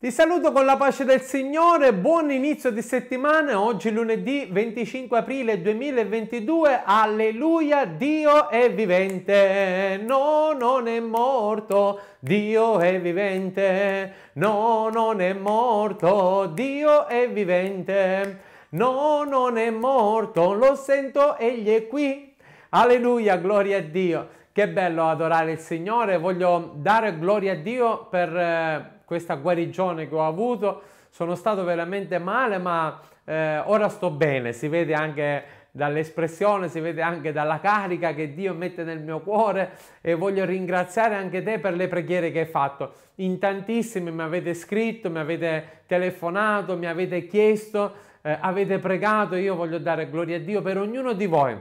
Ti saluto con la pace del Signore, buon inizio di settimana, oggi lunedì 25 aprile 2022, alleluia, Dio è vivente, no, non è morto, Dio è vivente, no, non è morto, Dio è vivente, no, non è morto, lo sento, egli è qui, alleluia, gloria a Dio, che bello adorare il Signore, voglio dare gloria a Dio per... Eh, questa guarigione che ho avuto. Sono stato veramente male, ma eh, ora sto bene, si vede anche dall'espressione, si vede anche dalla carica che Dio mette nel mio cuore e voglio ringraziare anche te per le preghiere che hai fatto. In tantissimi mi avete scritto, mi avete telefonato, mi avete chiesto, eh, avete pregato, io voglio dare gloria a Dio per ognuno di voi,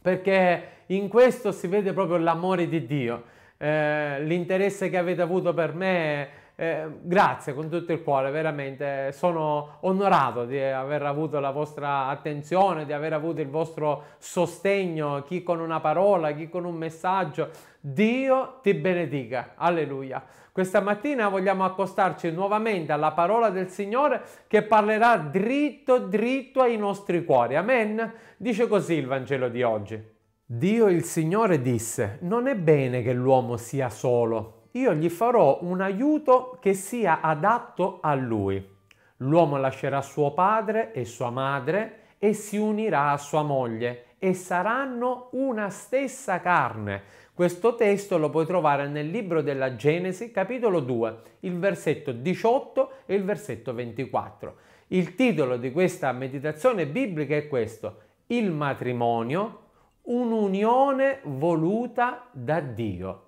perché in questo si vede proprio l'amore di Dio. Eh, l'interesse che avete avuto per me eh, grazie con tutto il cuore, veramente sono onorato di aver avuto la vostra attenzione, di aver avuto il vostro sostegno, chi con una parola, chi con un messaggio. Dio ti benedica, alleluia. Questa mattina vogliamo accostarci nuovamente alla parola del Signore che parlerà dritto dritto ai nostri cuori. Amen. Dice così il Vangelo di oggi. Dio il Signore disse, non è bene che l'uomo sia solo io gli farò un aiuto che sia adatto a lui. L'uomo lascerà suo padre e sua madre e si unirà a sua moglie e saranno una stessa carne. Questo testo lo puoi trovare nel libro della Genesi, capitolo 2, il versetto 18 e il versetto 24. Il titolo di questa meditazione biblica è questo, il matrimonio, un'unione voluta da Dio.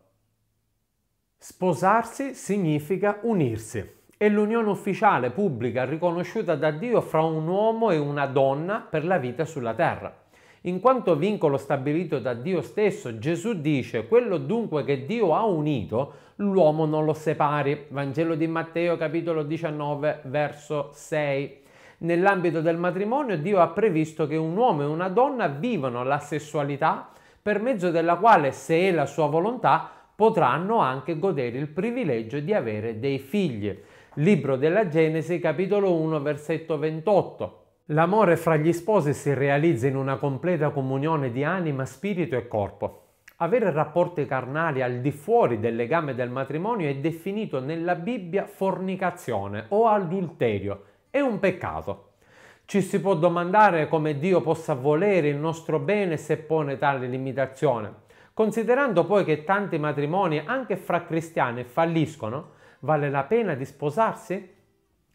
Sposarsi significa unirsi. È l'unione ufficiale, pubblica, riconosciuta da Dio fra un uomo e una donna per la vita sulla terra. In quanto vincolo stabilito da Dio stesso, Gesù dice, quello dunque che Dio ha unito, l'uomo non lo separi. Vangelo di Matteo capitolo 19 verso 6. Nell'ambito del matrimonio Dio ha previsto che un uomo e una donna vivano la sessualità per mezzo della quale, se è la sua volontà, potranno anche godere il privilegio di avere dei figli. Libro della Genesi, capitolo 1, versetto 28. L'amore fra gli sposi si realizza in una completa comunione di anima, spirito e corpo. Avere rapporti carnali al di fuori del legame del matrimonio è definito nella Bibbia fornicazione o adulterio. È un peccato. Ci si può domandare come Dio possa volere il nostro bene se pone tale limitazione. Considerando poi che tanti matrimoni anche fra cristiani falliscono, vale la pena di sposarsi?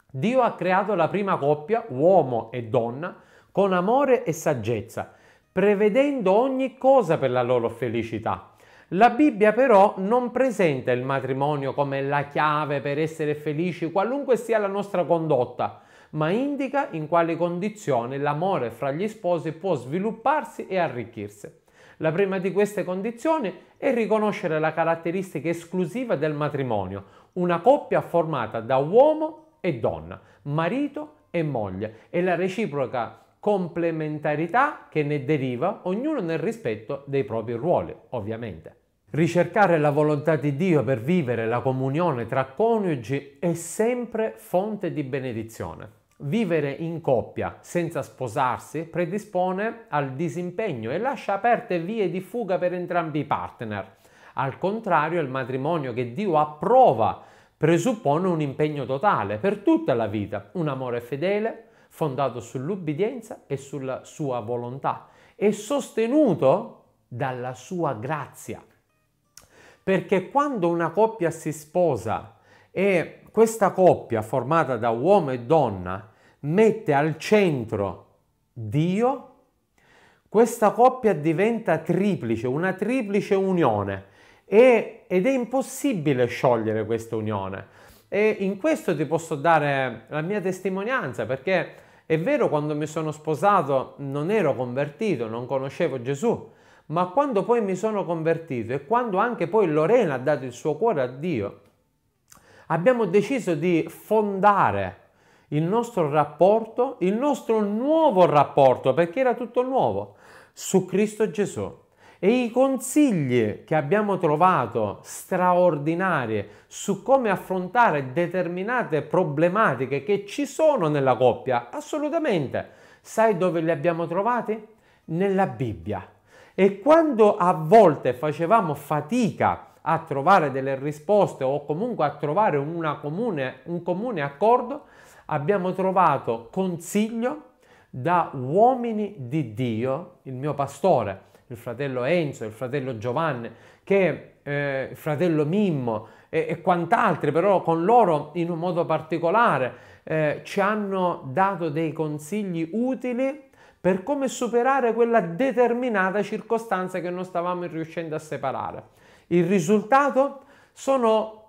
Dio ha creato la prima coppia, uomo e donna, con amore e saggezza, prevedendo ogni cosa per la loro felicità. La Bibbia però non presenta il matrimonio come la chiave per essere felici qualunque sia la nostra condotta, ma indica in quali condizioni l'amore fra gli sposi può svilupparsi e arricchirsi. La prima di queste condizioni è riconoscere la caratteristica esclusiva del matrimonio, una coppia formata da uomo e donna, marito e moglie, e la reciproca complementarità che ne deriva, ognuno nel rispetto dei propri ruoli, ovviamente. Ricercare la volontà di Dio per vivere la comunione tra coniugi è sempre fonte di benedizione. Vivere in coppia senza sposarsi predispone al disimpegno e lascia aperte vie di fuga per entrambi i partner. Al contrario, il matrimonio che Dio approva presuppone un impegno totale per tutta la vita, un amore fedele, fondato sull'ubbidienza e sulla sua volontà e sostenuto dalla sua grazia. Perché quando una coppia si sposa e questa coppia formata da uomo e donna mette al centro Dio, questa coppia diventa triplice, una triplice unione e, ed è impossibile sciogliere questa unione. E in questo ti posso dare la mia testimonianza perché è vero quando mi sono sposato non ero convertito, non conoscevo Gesù, ma quando poi mi sono convertito e quando anche poi Lorena ha dato il suo cuore a Dio, abbiamo deciso di fondare il nostro rapporto, il nostro nuovo rapporto, perché era tutto nuovo, su Cristo Gesù. E i consigli che abbiamo trovato straordinari su come affrontare determinate problematiche che ci sono nella coppia, assolutamente. Sai dove li abbiamo trovati? Nella Bibbia. E quando a volte facevamo fatica a a trovare delle risposte o comunque a trovare comune, un comune accordo, abbiamo trovato consiglio da uomini di Dio, il mio pastore, il fratello Enzo, il fratello Giovanni, che, eh, il fratello Mimmo e, e, quant'altri, però con loro in un modo particolare eh, ci hanno dato dei consigli utili per come superare quella determinata circostanza che non stavamo riuscendo a separare. Il risultato sono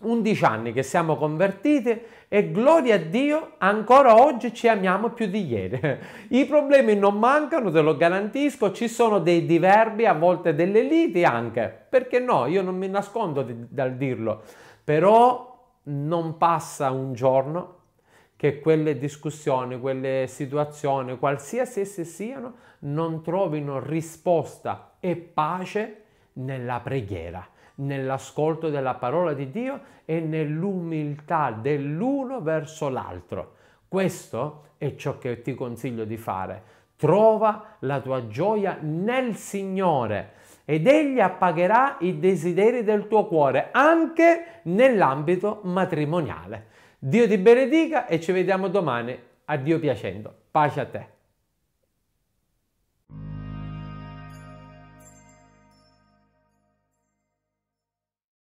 11 anni che siamo convertiti e gloria a Dio ancora oggi ci amiamo più di ieri. I problemi non mancano, te lo garantisco, ci sono dei diverbi, a volte delle liti anche, perché no, io non mi nascondo di, dal dirlo, però non passa un giorno che quelle discussioni, quelle situazioni, qualsiasi esse siano, non trovino risposta e pace nella preghiera, nell'ascolto della parola di Dio e nell'umiltà dell'uno verso l'altro. Questo è ciò che ti consiglio di fare. Trova la tua gioia nel Signore ed Egli appagherà i desideri del tuo cuore anche nell'ambito matrimoniale. Dio ti benedica e ci vediamo domani. Addio piacendo. Pace a te.